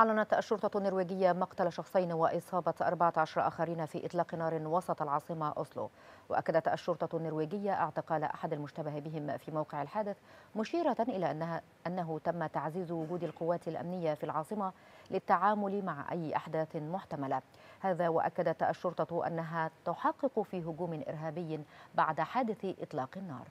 أعلنت الشرطة النرويجية مقتل شخصين وإصابة 14 آخرين في إطلاق نار وسط العاصمة أوسلو وأكدت الشرطة النرويجية اعتقال أحد المشتبه بهم في موقع الحادث مشيرة إلى أنها أنه تم تعزيز وجود القوات الأمنية في العاصمة للتعامل مع أي أحداث محتملة هذا وأكدت الشرطة أنها تحقق في هجوم إرهابي بعد حادث إطلاق النار